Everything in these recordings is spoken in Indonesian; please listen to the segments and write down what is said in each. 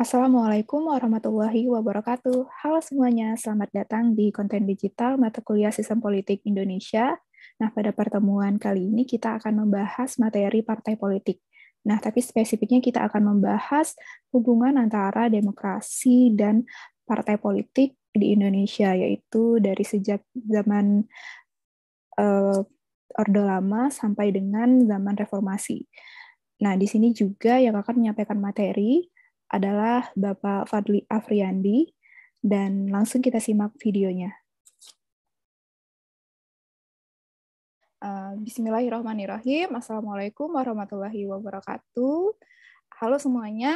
Assalamualaikum warahmatullahi wabarakatuh. Halo semuanya, selamat datang di konten digital mata kuliah Sistem Politik Indonesia. Nah, pada pertemuan kali ini kita akan membahas materi partai politik. Nah, tapi spesifiknya kita akan membahas hubungan antara demokrasi dan partai politik di Indonesia, yaitu dari sejak zaman uh, Orde Lama sampai dengan zaman Reformasi. Nah, di sini juga yang akan menyampaikan materi adalah Bapak Fadli Afriandi dan langsung kita simak videonya. Uh, Bismillahirrahmanirrahim. Assalamualaikum warahmatullahi wabarakatuh. Halo semuanya.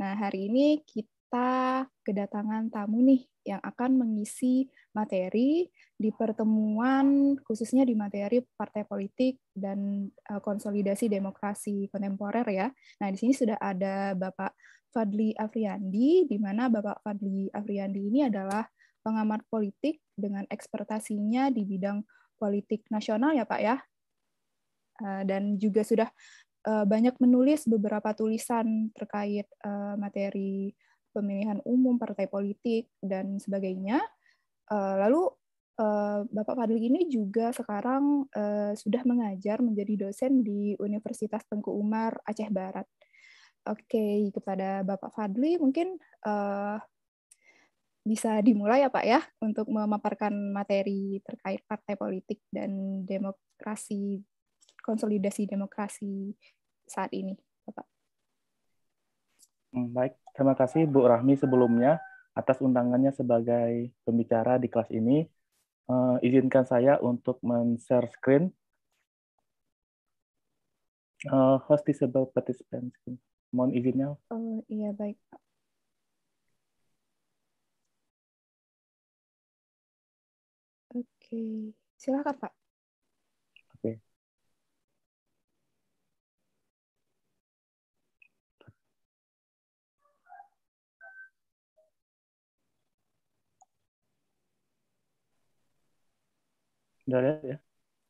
Nah, hari ini kita kita kedatangan tamu nih yang akan mengisi materi di pertemuan khususnya di materi partai politik dan e, konsolidasi demokrasi kontemporer ya. Nah, di sini sudah ada Bapak Fadli Afriandi di mana Bapak Fadli Afriandi ini adalah pengamat politik dengan ekspertasinya di bidang politik nasional ya, Pak ya. E, dan juga sudah e, banyak menulis beberapa tulisan terkait materi pemilihan umum, partai politik, dan sebagainya. Eh, lalu eh, Bapak Fadli ini juga sekarang eh, sudah mengajar menjadi dosen di Universitas Tengku Umar Aceh Barat. Oke, kepada Bapak Fadli mungkin bisa dimulai ya Pak ya untuk memaparkan materi terkait partai politik dan demokrasi konsolidasi demokrasi saat ini, Bapak. Hmm, baik, Terima kasih Bu Rahmi sebelumnya atas undangannya sebagai pembicara di kelas ini. Uh, izinkan saya untuk men-share screen. Uh, host disable participant Mohon izinnya. Oh, iya, baik. Oke, silakan Pak. Sudah lihat ya?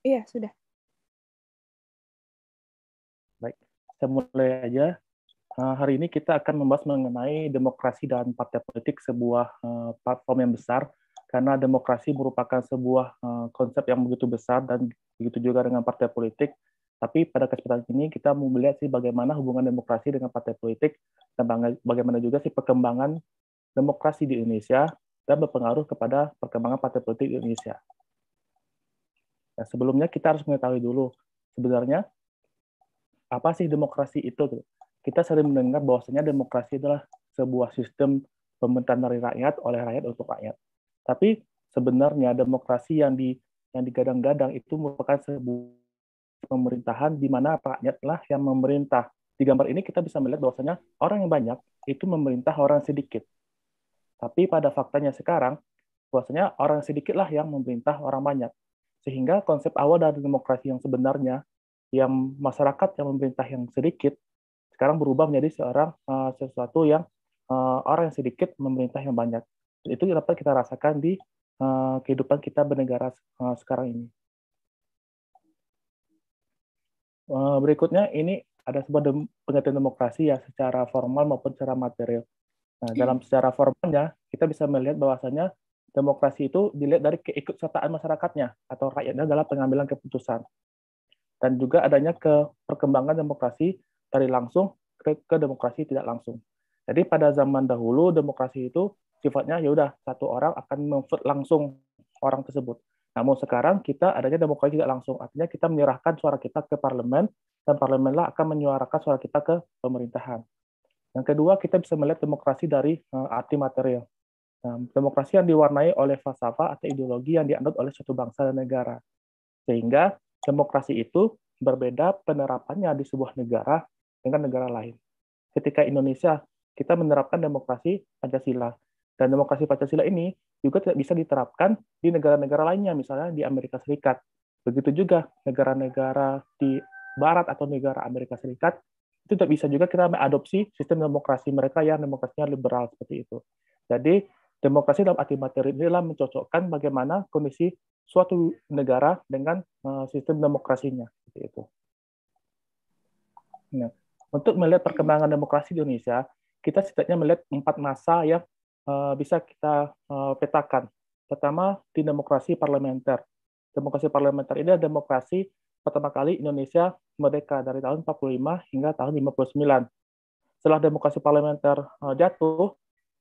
Iya, sudah. Baik, saya mulai aja. Nah, hari ini kita akan membahas mengenai demokrasi dan partai politik, sebuah uh, platform yang besar, karena demokrasi merupakan sebuah uh, konsep yang begitu besar dan begitu juga dengan partai politik. Tapi pada kesempatan ini kita mau melihat sih bagaimana hubungan demokrasi dengan partai politik dan bagaimana juga sih perkembangan demokrasi di Indonesia dan berpengaruh kepada perkembangan partai politik di Indonesia. Nah, sebelumnya kita harus mengetahui dulu sebenarnya apa sih demokrasi itu. Gitu. Kita sering mendengar bahwasanya demokrasi adalah sebuah sistem pemerintahan dari rakyat oleh rakyat untuk rakyat. Tapi sebenarnya demokrasi yang di yang digadang-gadang itu merupakan sebuah pemerintahan di mana rakyatlah yang memerintah. Di gambar ini kita bisa melihat bahwasanya orang yang banyak itu memerintah orang sedikit. Tapi pada faktanya sekarang, bahwasanya orang sedikitlah yang memerintah orang banyak. Sehingga konsep awal dari demokrasi yang sebenarnya, yang masyarakat yang memerintah yang sedikit, sekarang berubah menjadi seorang uh, sesuatu yang uh, orang yang sedikit memerintah yang banyak. Itu dapat kita rasakan di uh, kehidupan kita bernegara uh, sekarang ini. Uh, berikutnya ini ada sebuah dem pengertian demokrasi ya secara formal maupun secara material. Nah, iya. dalam secara formalnya kita bisa melihat bahwasanya demokrasi itu dilihat dari keikutsertaan masyarakatnya atau rakyatnya dalam pengambilan keputusan. Dan juga adanya ke perkembangan demokrasi dari langsung ke, ke demokrasi tidak langsung. Jadi pada zaman dahulu demokrasi itu sifatnya ya udah satu orang akan memvote langsung orang tersebut. Namun sekarang kita adanya demokrasi tidak langsung, artinya kita menyerahkan suara kita ke parlemen dan parlemenlah akan menyuarakan suara kita ke pemerintahan. Yang kedua, kita bisa melihat demokrasi dari eh, arti material demokrasi yang diwarnai oleh falsafah atau ideologi yang dianut oleh suatu bangsa dan negara. Sehingga demokrasi itu berbeda penerapannya di sebuah negara dengan negara lain. Ketika Indonesia kita menerapkan demokrasi Pancasila dan demokrasi Pancasila ini juga tidak bisa diterapkan di negara-negara lainnya, misalnya di Amerika Serikat. Begitu juga negara-negara di Barat atau negara Amerika Serikat itu tidak bisa juga kita mengadopsi sistem demokrasi mereka yang demokrasinya liberal seperti itu. Jadi Demokrasi dalam arti materi adalah mencocokkan bagaimana kondisi suatu negara dengan eh, sistem demokrasinya. Seperti itu. Nah, untuk melihat perkembangan demokrasi di Indonesia, kita setidaknya melihat empat masa yang eh, bisa kita eh, petakan. Pertama, di demokrasi parlementer. Demokrasi parlementer ini adalah demokrasi pertama kali Indonesia merdeka dari tahun 45 hingga tahun 59. Setelah demokrasi parlementer jatuh,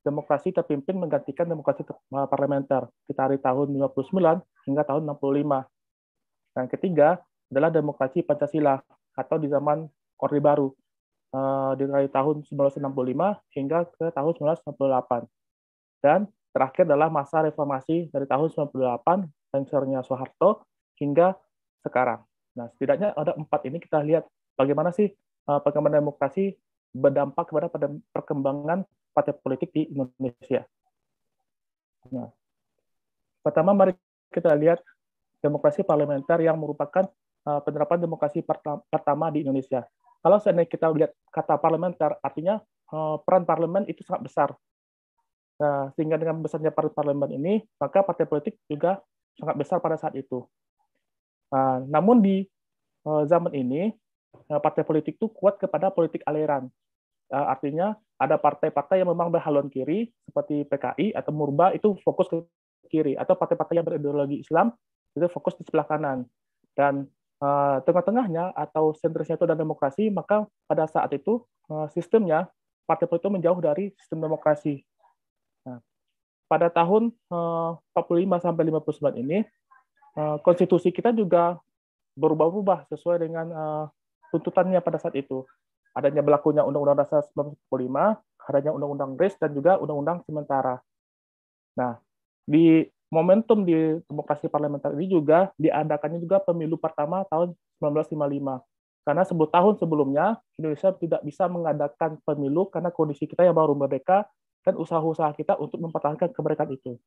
demokrasi terpimpin menggantikan demokrasi eh, parlementer sekitar dari tahun 59 hingga tahun 65. Dan ketiga adalah demokrasi Pancasila atau di zaman Orde Baru eh, dari tahun 1965 hingga ke tahun 1968. Dan terakhir adalah masa reformasi dari tahun 98 sensornya Soeharto hingga sekarang. Nah, setidaknya ada empat ini kita lihat bagaimana sih eh, perkembangan demokrasi berdampak kepada perkembangan partai politik di Indonesia. Nah, pertama mari kita lihat demokrasi parlementer yang merupakan eh, penerapan demokrasi pertama di Indonesia. Kalau seandainya kita lihat kata parlementer, artinya eh, peran parlemen itu sangat besar. Nah, sehingga dengan besarnya peran parlemen ini, maka partai politik juga sangat besar pada saat itu. Nah, namun di eh, zaman ini, partai politik itu kuat kepada politik aliran. Artinya ada partai-partai yang memang berhaluan kiri seperti PKI atau Murba itu fokus ke kiri atau partai-partai yang berideologi Islam itu fokus di sebelah kanan dan uh, tengah-tengahnya atau sentrisnya itu ada demokrasi maka pada saat itu uh, sistemnya partai politik menjauh dari sistem demokrasi. Nah, pada tahun eh, uh, 45 sampai 59 ini uh, konstitusi kita juga berubah-ubah sesuai dengan uh, tuntutannya pada saat itu adanya berlakunya Undang-Undang Dasar 1945, adanya Undang-Undang Res dan juga Undang-Undang Sementara. Nah, di momentum di demokrasi parlementer ini juga diadakannya juga pemilu pertama tahun 1955. Karena sebut tahun sebelumnya, Indonesia tidak bisa mengadakan pemilu karena kondisi kita yang baru merdeka dan usaha-usaha kita untuk mempertahankan kemerdekaan itu.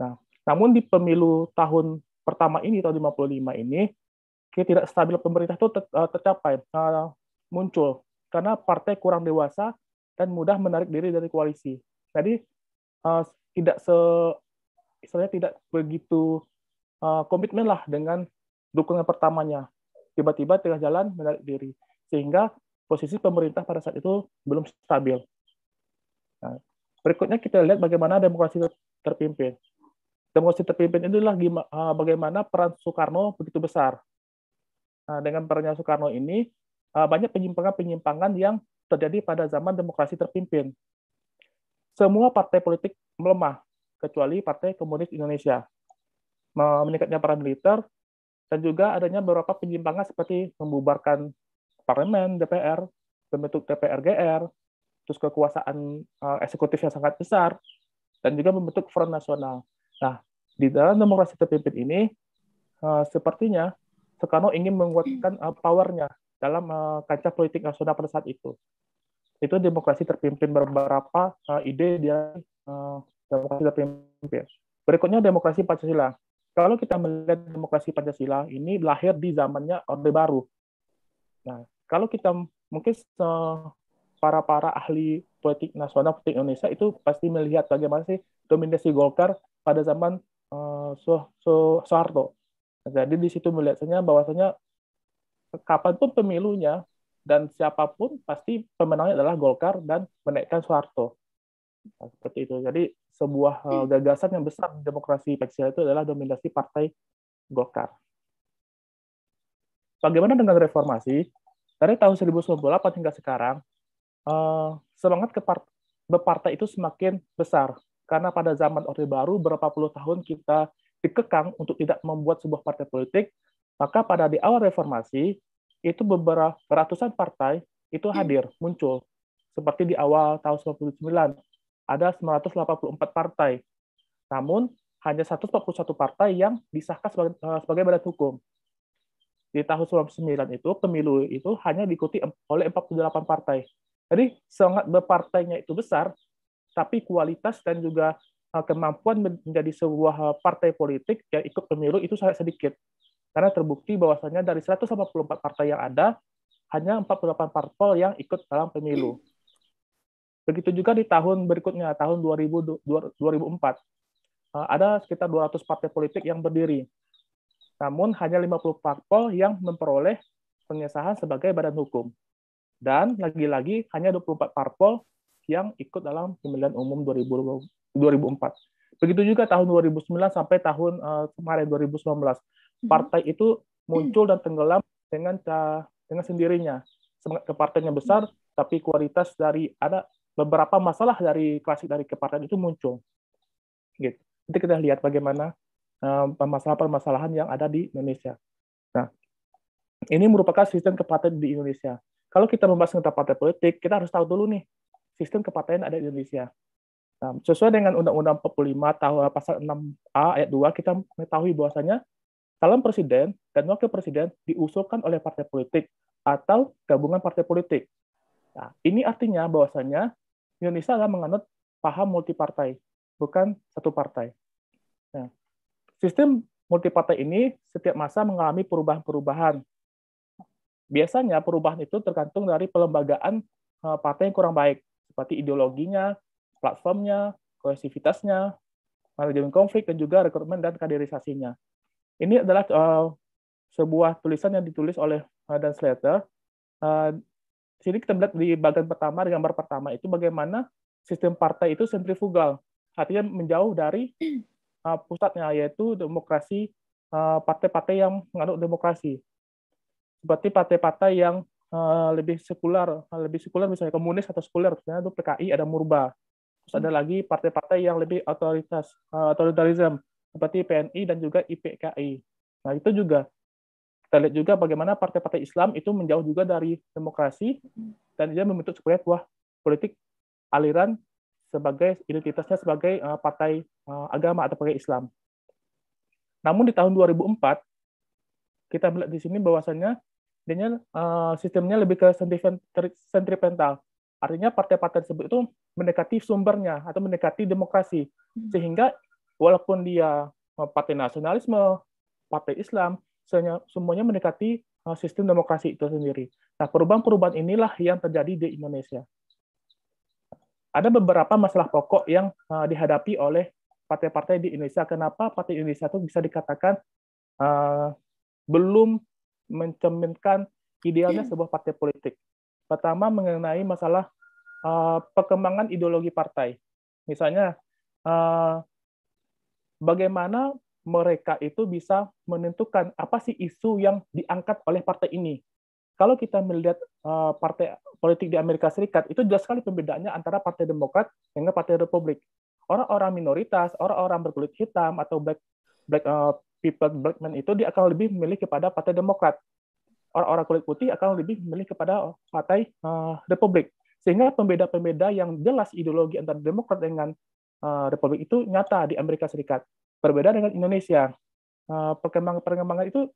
Nah, namun di pemilu tahun pertama ini, tahun 55 ini, kita tidak stabil pemerintah itu eh, tercapai, eh, muncul karena partai kurang dewasa dan mudah menarik diri dari koalisi. Jadi uh, tidak se istilahnya tidak begitu uh, lah dengan dukungan pertamanya. Tiba-tiba tengah jalan menarik diri sehingga posisi pemerintah pada saat itu belum stabil. Nah, berikutnya kita lihat bagaimana demokrasi terpimpin. Demokrasi terpimpin itulah eh, bagaimana peran Soekarno begitu besar. Nah, dengan perannya Soekarno ini Eh, banyak penyimpangan-penyimpangan yang terjadi pada zaman demokrasi terpimpin. Semua partai politik melemah, kecuali Partai Komunis Indonesia. Meningkatnya para militer dan juga adanya beberapa penyimpangan seperti membubarkan parlemen, DPR, membentuk DPRGR, terus kekuasaan eh, eksekutif yang sangat besar, dan juga membentuk Front Nasional. Nah, di dalam demokrasi terpimpin ini, eh, sepertinya Soekarno ingin menguatkan powernya dalam uh, kancah politik nasional pada saat itu. Itu demokrasi terpimpin beberapa uh, ide dia uh, demokrasi terpimpin. Berikutnya demokrasi Pancasila. Kalau kita melihat demokrasi Pancasila ini lahir di zamannya Orde Baru. Nah, kalau kita mungkin para para ahli politik nasional politik Indonesia itu pasti melihat bagaimana sih dominasi Golkar pada zaman uh, Soeharto. Jadi di situ melihatnya bahwasanya kapanpun pemilunya dan siapapun pasti pemenangnya adalah Golkar dan menaikkan Soeharto. Nah, seperti itu. Jadi sebuah eh, hmm. gagasan yang besar demokrasi Pancasila itu adalah dominasi partai Golkar. Bagaimana dengan reformasi? Dari tahun 1998 hingga sekarang, uh, semangat berpartai itu semakin besar. Karena pada zaman Orde Baru, berapa puluh tahun kita dikekang untuk tidak membuat sebuah partai politik, maka pada di awal reformasi, itu beberapa ratusan partai itu hmm. hadir, hmm. muncul. Seperti di awal tahun 99, ada 984 partai. Namun, hanya 141 partai yang disahkan sebagai, eh, sebagai badan hukum. Di tahun 99 itu, pemilu itu hanya diikuti oleh 48 partai. Jadi, sangat berpartainya itu besar, tapi kualitas dan juga eh, kemampuan menjadi sebuah eh, partai politik yang ikut pemilu itu sangat sedikit. Karena terbukti bahwasannya dari 184 partai yang ada, hanya 48 parpol yang ikut dalam pemilu. Begitu juga di tahun berikutnya, tahun 2000, 2004, eh, ada sekitar 200 partai politik yang berdiri. Namun hanya 50 parpol yang memperoleh pengesahan sebagai badan hukum. Dan lagi-lagi hanya 24 parpol yang ikut dalam pemilihan umum 2004. Begitu juga tahun 2009 sampai tahun eh, kemarin 2019. Hmm. partai itu hmm. muncul dan tenggelam dengan dengan sendirinya. ke kepartainya besar, hmm. tapi kualitas dari ada beberapa masalah dari klasik dari kepartaian itu muncul. Gitu. Nanti kita lihat bagaimana eh, permasalahan-permasalahan yang ada di Indonesia. Nah, ini merupakan sistem kepartaian di Indonesia. Kalau kita membahas tentang partai politik, kita harus tahu dulu nih sistem kepartaian ada di Indonesia. Nah, sesuai dengan Undang-Undang 45 tahun pasal 6A ayat 2 kita mengetahui bahwasanya calon presiden dan wakil presiden diusulkan oleh partai politik atau gabungan partai politik. Nah, ini artinya bahwasanya Indonesia adalah menganut paham multipartai, bukan satu partai. Nah, sistem multipartai ini setiap masa mengalami perubahan-perubahan. Biasanya perubahan itu tergantung dari pelembagaan eh, partai yang kurang baik, seperti ideologinya, platformnya, kohesivitasnya, manajemen konflik, dan juga rekrutmen dan kaderisasinya. Ini adalah uh, sebuah tulisan yang ditulis oleh uh, Dan Slater. Uh, sini kita melihat di bagian pertama, di gambar pertama itu bagaimana sistem partai itu sentrifugal, artinya menjauh dari uh, pusatnya, yaitu demokrasi partai uh, partai-partai yang mengandung demokrasi. Seperti partai-partai yang uh, lebih sekuler, uh, lebih sekuler misalnya komunis atau sekuler, misalnya itu PKI ada Murba. Terus ada hmm. lagi partai-partai yang lebih otoritas, uh, otoritarism, seperti PNI dan juga IPKI. Nah, itu juga kita lihat juga bagaimana partai-partai Islam itu menjauh juga dari demokrasi dan dia membentuk sebuah wah politik aliran sebagai identitasnya sebagai uh, partai uh, agama atau partai Islam. Namun di tahun 2004 kita melihat di sini bahwasannya dengan uh, sistemnya lebih ke sentripental. Artinya partai-partai tersebut itu mendekati sumbernya atau mendekati demokrasi hmm. sehingga walaupun dia eh, partai nasionalisme, partai Islam, semuanya mendekati eh, sistem demokrasi itu sendiri. Nah, perubahan-perubahan inilah yang terjadi di Indonesia. Ada beberapa masalah pokok yang eh, dihadapi oleh partai-partai di Indonesia. Kenapa partai Indonesia itu bisa dikatakan uh, belum mencerminkan idealnya iya. sebuah partai politik? Pertama mengenai masalah uh, perkembangan ideologi partai. Misalnya uh, bagaimana mereka itu bisa menentukan apa sih isu yang diangkat oleh partai ini. Kalau kita melihat eh, partai politik di Amerika Serikat, itu jelas sekali perbedaannya antara Partai Demokrat dengan Partai Republik. Orang-orang minoritas, orang-orang berkulit hitam atau black black uh, people black men itu dia akan lebih memilih kepada Partai Demokrat. Orang-orang kulit putih akan lebih memilih kepada Partai uh, Republik. Sehingga pembeda-pembeda yang jelas ideologi antara Demokrat dengan Eh, republik itu nyata di Amerika Serikat. Berbeda dengan Indonesia, eh, perkembangan-perkembangan itu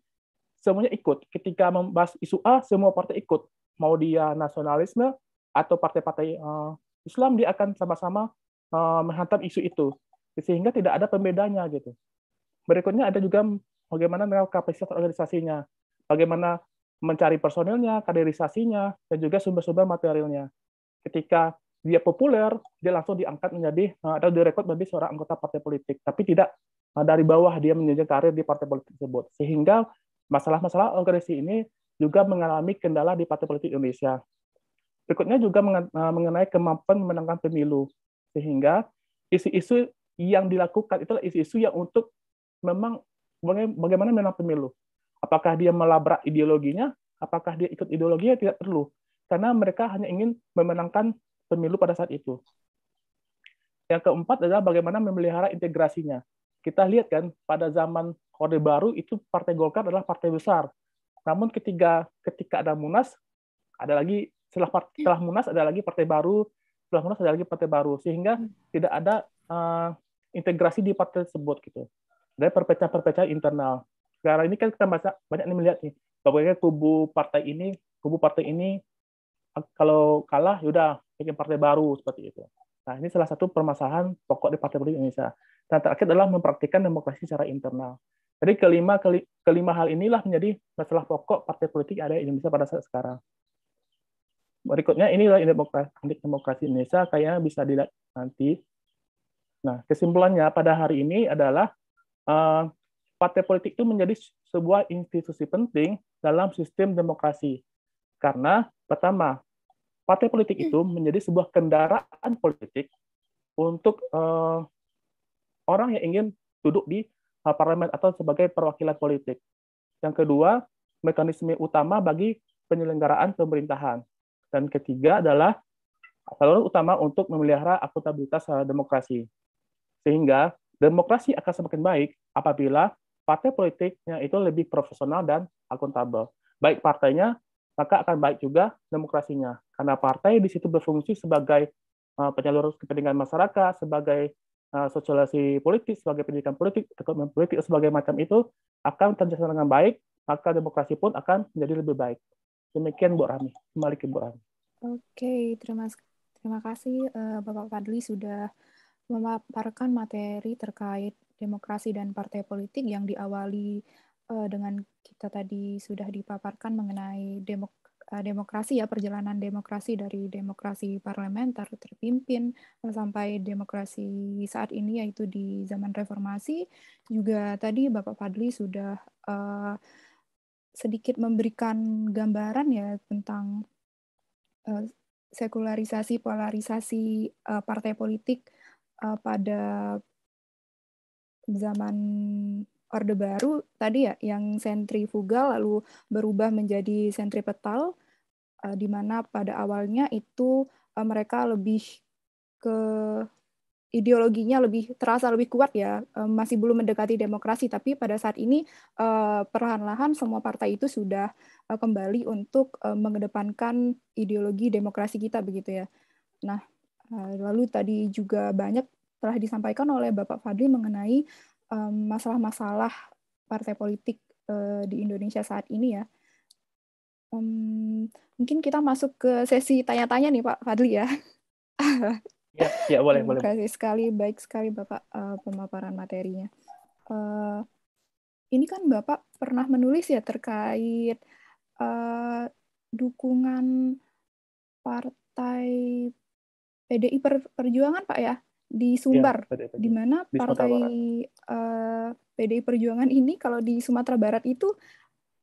semuanya ikut. Ketika membahas isu A, semua partai ikut. Mau dia nasionalisme atau partai-partai eh, Islam, dia akan sama-sama menghantam isu itu. Sehingga tidak ada pembedanya gitu. Berikutnya ada juga bagaimana dengan kapasitas organisasinya, bagaimana mencari personilnya, kaderisasinya, dan juga sumber-sumber materialnya. Ketika dia populer, dia langsung diangkat menjadi eh, atau direkrut menjadi seorang anggota partai politik, tapi tidak eh, dari bawah dia menjadi karir di partai politik tersebut. Sehingga masalah-masalah organisasi ini juga mengalami kendala di partai politik Indonesia. Berikutnya juga eh, mengenai kemampuan memenangkan pemilu. Sehingga isu-isu yang dilakukan itulah isu-isu yang untuk memang bagaimana menang pemilu. Apakah dia melabrak ideologinya? Apakah dia ikut ideologinya? Tidak perlu. Karena mereka hanya ingin memenangkan pemilu pada saat itu. Yang keempat adalah bagaimana memelihara integrasinya. Kita lihat kan pada zaman Orde Baru itu Partai Golkar adalah partai besar. Namun ketika ketika ada Munas, ada lagi setelah setelah Munas ada lagi partai baru, setelah Munas ada lagi partai baru sehingga hmm. tidak ada uh, integrasi di partai tersebut gitu. Ada perpecahan-perpecahan internal. Sekarang ini kan kita banyak, banyak melihat nih bagaimana kubu partai ini, kubu partai ini kalau kalah yaudah bikin partai baru seperti itu. Nah ini salah satu permasalahan pokok di partai politik Indonesia. Dan terakhir adalah mempraktikkan demokrasi secara internal. Jadi kelima kelima hal inilah menjadi masalah pokok partai politik ada di Indonesia pada saat sekarang. Berikutnya inilah demokrasi, demokrasi Indonesia kayaknya bisa dilihat nanti. Nah kesimpulannya pada hari ini adalah eh, partai politik itu menjadi sebuah institusi penting dalam sistem demokrasi karena pertama, partai politik hmm. itu menjadi sebuah kendaraan politik untuk uh, orang yang ingin duduk di uh, parlemen atau sebagai perwakilan politik. Yang kedua, mekanisme utama bagi penyelenggaraan pemerintahan. Dan ketiga adalah saluran utama untuk memelihara akuntabilitas demokrasi. Sehingga demokrasi akan semakin baik apabila partai politiknya itu lebih profesional dan akuntabel. Baik partainya maka akan baik juga demokrasinya. Karena partai di situ berfungsi sebagai eh, penyalur kepentingan masyarakat, sebagai eh, sosialisasi politik, sebagai pendidikan politik, ekonomi politik, sebagai macam itu akan terjaga dengan baik, maka demokrasi pun akan menjadi lebih baik. Demikian Bu Rami, kembali ke Bu Rami. Oke, terima, terima kasih eh, Bapak Fadli sudah memaparkan materi terkait demokrasi dan partai politik yang diawali uh, dengan kita tadi sudah dipaparkan mengenai demok eh, demokrasi ya perjalanan demokrasi dari demokrasi parlementer terpimpin sampai demokrasi saat ini yaitu di zaman reformasi juga tadi Bapak Fadli sudah uh, sedikit memberikan gambaran ya tentang uh, sekularisasi polarisasi uh, partai politik uh, pada zaman Orde Baru tadi ya yang sentrifugal lalu berubah menjadi sentripetal uh, di mana pada awalnya itu uh, mereka lebih ke ideologinya lebih terasa lebih kuat ya uh, masih belum mendekati demokrasi tapi pada saat ini uh, perlahan-lahan semua partai itu sudah uh, kembali untuk uh, mengedepankan ideologi demokrasi kita begitu ya nah uh, lalu tadi juga banyak telah disampaikan oleh Bapak Fadli mengenai masalah-masalah um, partai politik uh, di Indonesia saat ini ya. Um, mungkin kita masuk ke sesi tanya-tanya nih Pak Fadli ya. ya, ya boleh, boleh. Terima kasih sekali, baik sekali Bapak uh, pemaparan materinya. Uh, ini kan Bapak pernah menulis ya terkait uh, dukungan partai PDI per Perjuangan Pak ya di iya, Sumbar, ya, di mana partai uh, eh, PDI Perjuangan ini kalau di Sumatera Barat itu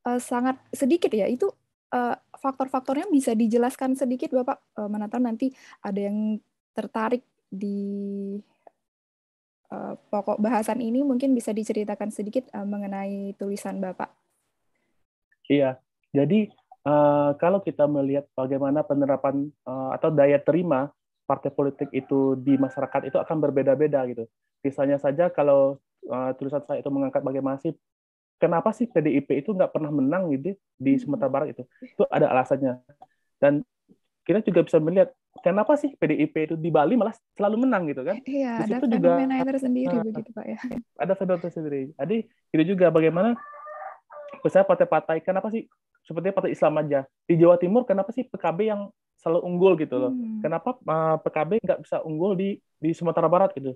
uh, sangat sedikit ya. Itu uh, faktor-faktornya bisa dijelaskan sedikit, Bapak. Uh, mana nanti ada yang tertarik di uh, pokok bahasan ini, mungkin bisa diceritakan sedikit uh, mengenai tulisan Bapak. Iya, jadi uh, kalau kita melihat bagaimana penerapan uh, atau daya terima partai politik itu di masyarakat itu akan berbeda-beda gitu. Misalnya saja kalau uh, tulisan saya itu mengangkat bagaimana sih kenapa sih PDIP itu nggak pernah menang gitu di hmm. Sumatera Barat itu? Itu ada alasannya. Dan kita juga bisa melihat kenapa sih PDIP itu di Bali malah selalu menang gitu kan? Iya, di ada juga, tersendiri uh, begitu Pak ya. Ada fenomena tersendiri. Jadi itu juga bagaimana misalnya partai-partai, kenapa sih Seperti partai Islam aja di Jawa Timur kenapa sih PKB yang selalu unggul gitu loh. Hmm. Kenapa uh, eh, PKB nggak bisa unggul di di Sumatera Barat gitu?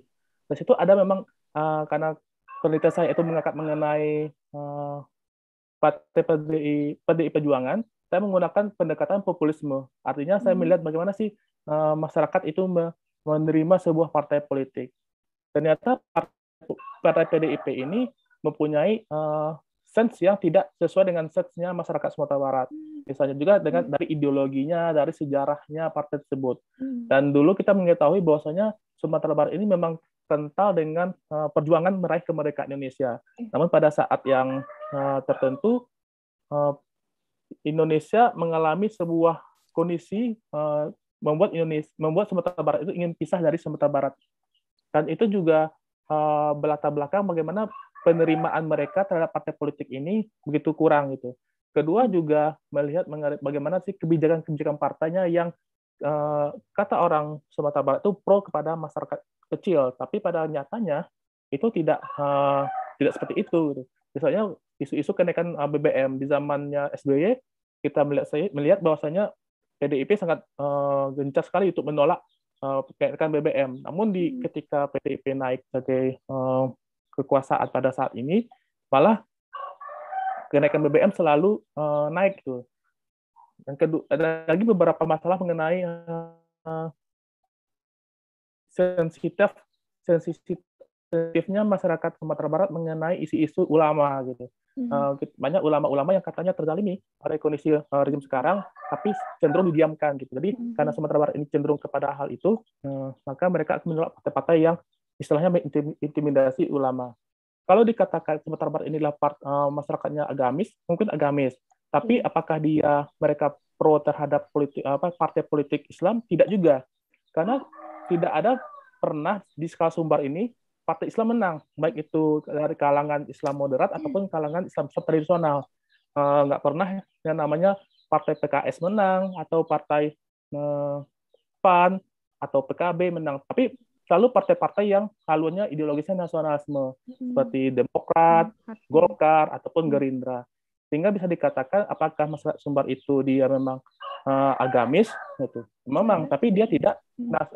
Terus situ ada memang uh, karena penelitian saya itu mengangkat mengenai uh, Partai PDI, PDI Perjuangan, saya menggunakan pendekatan populisme. Artinya saya hmm. melihat bagaimana sih uh, masyarakat itu menerima sebuah partai politik. Ternyata partai PDIP ini mempunyai uh, sense yang tidak sesuai dengan sense-nya masyarakat Sumatera Barat. Hmm misalnya juga dengan hmm. dari ideologinya, dari sejarahnya partai tersebut. Hmm. Dan dulu kita mengetahui bahwasanya Sumatera Barat ini memang kental dengan uh, perjuangan meraih kemerdekaan Indonesia. Eh. Namun pada saat yang uh, tertentu uh, Indonesia mengalami sebuah kondisi uh, membuat Indonesia membuat Sumatera Barat itu ingin pisah dari Sumatera Barat. Dan itu juga uh, belakang belakang bagaimana penerimaan mereka terhadap partai politik ini begitu kurang gitu. Kedua juga melihat bagaimana sih kebijakan-kebijakan partainya yang eh, kata orang Sumatera Barat itu pro kepada masyarakat kecil, tapi pada nyatanya itu tidak eh, tidak seperti itu. Gitu. Misalnya isu-isu kenaikan eh, BBM di zamannya SBY, kita melihat melihat bahwasanya PDIP sangat gencar sekali untuk menolak kenaikan BBM. Namun di hmm. ketika PDIP naik sebagai kekuasaan pada saat ini, malah kenaikan BBM selalu uh, naik tuh. Gitu. Yang kedua ada lagi beberapa masalah mengenai uh, sensitif sensitifnya masyarakat Sumatera Barat mengenai isu-isu ulama gitu. -hmm. uh, banyak ulama-ulama yang katanya terzalimi oleh kondisi uh, rezim sekarang, tapi cenderung didiamkan gitu. Jadi -hmm. karena Sumatera Barat ini cenderung kepada hal itu, uh, maka mereka akan menolak partai-partai yang istilahnya intimidasi ulama. Kalau dikatakan Sumatera barat ini adalah part, uh, masyarakatnya agamis, mungkin agamis. Tapi hmm. apakah dia mereka pro terhadap politik apa partai politik Islam? Tidak juga. Karena tidak ada pernah di skala Sumbar ini partai Islam menang, baik itu dari kalangan Islam moderat hmm. ataupun kalangan Islam tradisional. Uh, nggak pernah yang namanya partai PKS menang atau partai uh, eh, PAN atau PKB menang. Tapi selalu partai-partai yang haluannya ideologisnya nasionalisme hmm. seperti Demokrat, hmm. Golkar ataupun Gerindra. Sehingga bisa dikatakan apakah masyarakat Sumbar itu dia memang uh, agamis itu Memang, tapi dia tidak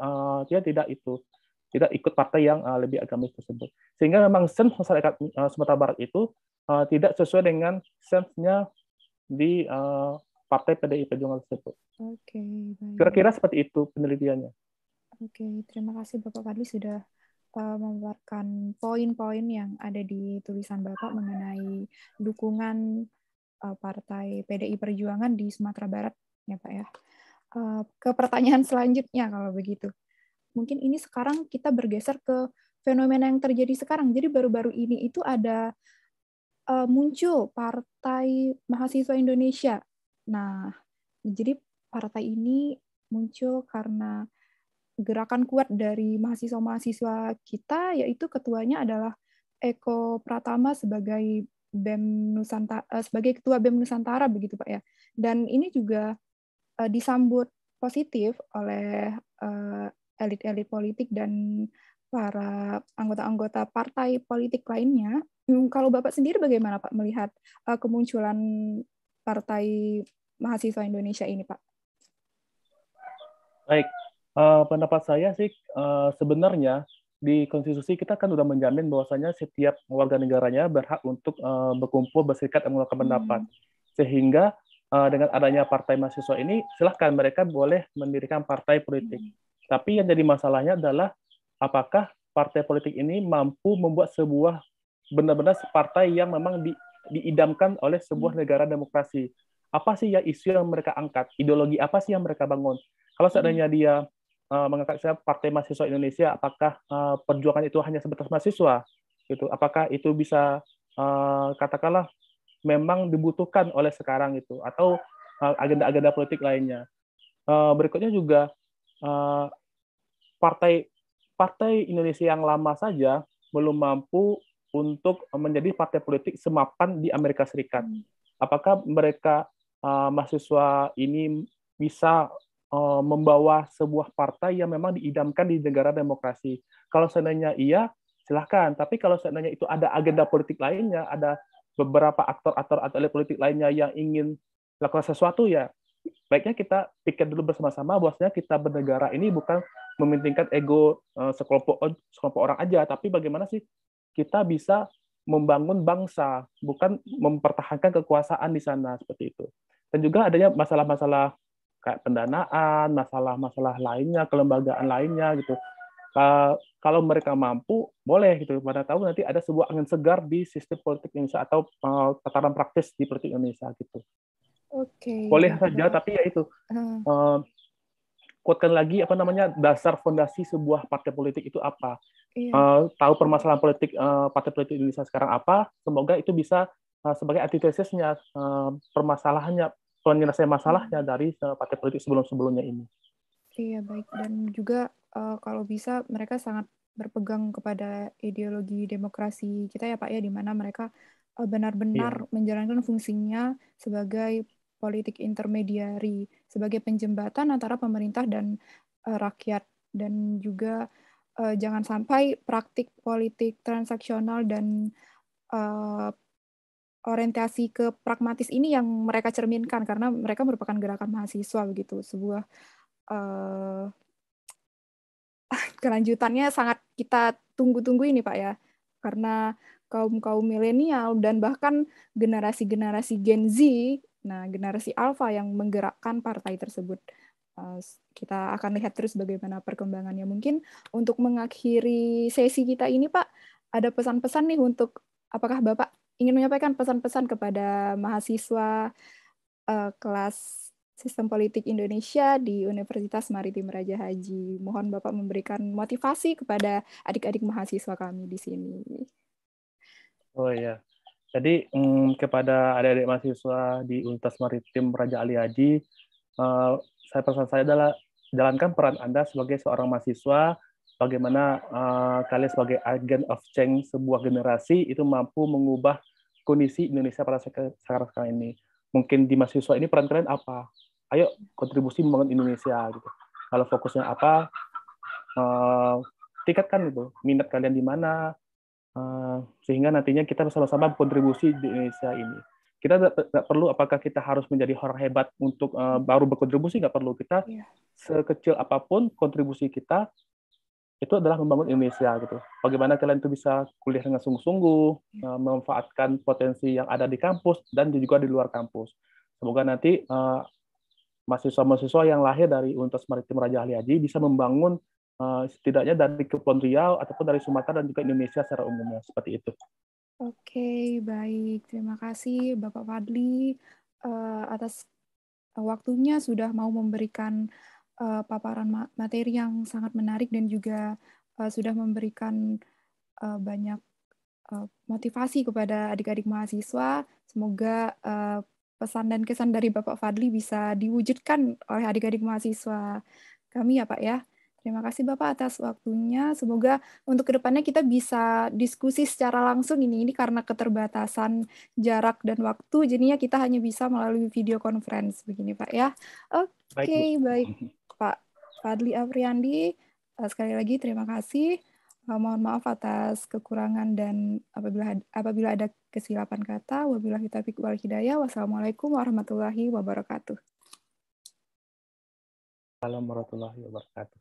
uh, dia tidak itu tidak ikut partai yang uh, lebih agamis tersebut. Sehingga memang sense masyarakat uh, Sumatera Barat itu uh, tidak sesuai dengan sense di uh, partai PDI Perjuangan tersebut. Oke, okay, Kira-kira seperti itu penelitiannya. Oke, terima kasih Bapak Fadli sudah uh, eh, membuatkan poin-poin yang ada di tulisan Bapak mengenai dukungan uh, Partai PDI Perjuangan di Sumatera Barat, ya Pak ya. Uh, ke pertanyaan selanjutnya kalau begitu. Mungkin ini sekarang kita bergeser ke fenomena yang terjadi sekarang. Jadi baru-baru ini itu ada uh, muncul Partai Mahasiswa Indonesia. Nah, jadi partai ini muncul karena gerakan kuat dari mahasiswa-mahasiswa kita yaitu ketuanya adalah Eko Pratama sebagai BEM Nusantara eh, sebagai ketua BEM Nusantara begitu Pak ya. Dan ini juga uh, disambut positif oleh eh, elit-elit uh, politik dan para anggota-anggota partai politik lainnya. Hmm, kalau Bapak sendiri bagaimana Pak melihat uh, kemunculan partai mahasiswa Indonesia ini Pak? Baik, Eh, pendapat saya sih uh, sebenarnya di konstitusi kita kan sudah menjamin bahwasanya setiap warga negaranya berhak untuk uh, berkumpul berserikat dan mengeluarkan hmm. pendapat. Hmm. Sehingga uh, dengan adanya partai mahasiswa ini silahkan mereka boleh mendirikan partai politik. Hmm. Tapi yang jadi masalahnya adalah apakah partai politik ini mampu membuat sebuah benar-benar partai yang memang di, diidamkan oleh sebuah hmm. negara demokrasi. Apa sih ya isu yang mereka angkat? Ideologi apa sih yang mereka bangun? Kalau seandainya hmm. dia Eh, mengangkat saya Partai Mahasiswa Indonesia, apakah uh, perjuangan itu hanya sebatas mahasiswa? Gitu. Apakah itu bisa uh, katakanlah memang dibutuhkan oleh sekarang itu atau agenda-agenda politik lainnya. Uh, berikutnya juga uh, partai partai Indonesia yang lama saja belum mampu untuk menjadi partai politik semapan di Amerika Serikat. Hmm. Apakah mereka uh, mahasiswa ini bisa Eh, membawa sebuah partai yang memang diidamkan di negara demokrasi. Kalau seandainya iya, silahkan. Tapi kalau seandainya itu ada agenda politik lainnya, ada beberapa aktor-aktor atau elit politik lainnya yang ingin lakukan sesuatu ya baiknya kita pikir dulu bersama-sama bahwasanya kita bernegara ini bukan memintingkan ego eh, sekelompok eh, sekelompok orang aja tapi bagaimana sih kita bisa membangun bangsa bukan mempertahankan kekuasaan di sana seperti itu dan juga adanya masalah-masalah kayak pendanaan, masalah-masalah lainnya, kelembagaan lainnya gitu. Kalau mereka mampu, boleh gitu. Pada tahu nanti ada sebuah angin segar di sistem politik Indonesia atau uh, tataran praktis di politik Indonesia gitu. Oke. Okay. Boleh saja, tapi ya itu. Uh, kuatkan lagi apa namanya dasar fondasi sebuah partai politik itu apa iya. uh, tahu permasalahan politik uh, partai politik Indonesia sekarang apa semoga itu bisa uh, sebagai antitesisnya uh, permasalahannya penyelesaian masalahnya hmm. dari partai politik sebelum-sebelumnya ini. Iya baik dan juga uh, kalau bisa mereka sangat berpegang kepada ideologi demokrasi kita ya Pak ya di mana mereka eh, benar-benar iya. menjalankan fungsinya sebagai politik intermediari sebagai penjembatan antara pemerintah dan uh, rakyat dan juga uh, jangan sampai praktik politik transaksional dan uh, orientasi ke pragmatis ini yang mereka cerminkan karena mereka merupakan gerakan mahasiswa begitu sebuah uh, kelanjutannya sangat kita tunggu-tunggu ini pak ya karena kaum kaum milenial dan bahkan generasi generasi Gen Z nah generasi Alpha yang menggerakkan partai tersebut eh, kita akan lihat terus bagaimana perkembangannya mungkin untuk mengakhiri sesi kita ini pak ada pesan-pesan nih untuk apakah bapak ingin menyampaikan pesan-pesan kepada mahasiswa uh, kelas Sistem Politik Indonesia di Universitas Maritim Raja Haji. Mohon Bapak memberikan motivasi kepada adik-adik mahasiswa kami di sini. Oh iya. Jadi mm, kepada adik-adik mahasiswa di Universitas Maritim Raja Ali Haji, uh, saya pesan saya adalah jalankan peran Anda sebagai seorang mahasiswa bagaimana uh, kalian sebagai agent of change sebuah generasi itu mampu mengubah kondisi Indonesia pada sekarang sekarang ini. Mungkin di mahasiswa ini peran kalian apa? Ayo kontribusi membangun Indonesia gitu. Kalau fokusnya apa? Uh, tingkatkan itu minat kalian di mana uh, sehingga nantinya kita bersama-sama kontribusi di Indonesia ini. Kita tidak perlu apakah kita harus menjadi orang hebat untuk uh, baru berkontribusi nggak perlu kita yeah. sekecil apapun kontribusi kita itu adalah membangun Indonesia gitu. Bagaimana kalian tuh bisa kuliah dengan sungguh-sungguh, hmm. eh, memanfaatkan potensi yang ada di kampus dan juga di luar kampus. Semoga nanti uh, mahasiswa-mahasiswa yang lahir dari Universitas Maritim Raja Ali Haji bisa membangun uh, setidaknya dari Kepulauan Riau ataupun dari Sumatera dan juga Indonesia secara umumnya seperti itu. Oke, baik. Terima kasih Bapak Fadli uh, atas waktunya sudah mau memberikan uh, paparan materi yang sangat menarik dan juga uh, sudah memberikan uh, banyak uh, motivasi kepada adik-adik mahasiswa. Semoga uh, pesan dan kesan dari Bapak Fadli bisa diwujudkan oleh adik-adik mahasiswa kami ya Pak ya. Terima kasih Bapak atas waktunya. Semoga untuk kedepannya kita bisa diskusi secara langsung ini. Ini karena keterbatasan jarak dan waktu, jadinya kita hanya bisa melalui video conference begini Pak ya. Oke, okay, baik. baik Pak Fadli Afriandi. Eh, sekali lagi terima kasih. Eh, mohon maaf atas kekurangan dan apabila apabila ada kesilapan kata. Wabillahi taufiq wal hidayah. Wassalamualaikum warahmatullahi wabarakatuh. Assalamualaikum warahmatullahi wabarakatuh.